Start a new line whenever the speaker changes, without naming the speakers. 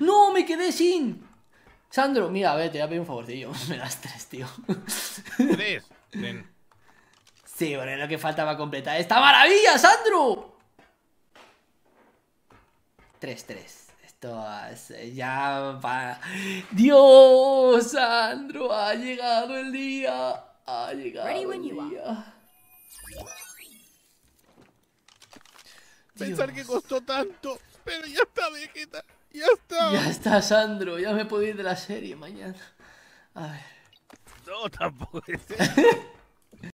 ¡No! ¡Me quedé sin! Sandro, mira, a ver, te voy a pedir un favorcillo. Me das tres, tío.
¿Tres? Ten.
Sí, bueno, es lo que faltaba completar. ¡Esta maravilla, Sandro!
Tres, tres. Esto eh, ya va.
¡Dios, Sandro! Ha llegado el día. Ha llegado el día.
Pensar que costó tanto, pero ya está, viejita. Ya está. Ya está, Sandro. Ya me puedo ir de la serie mañana. A ver.
No, tampoco.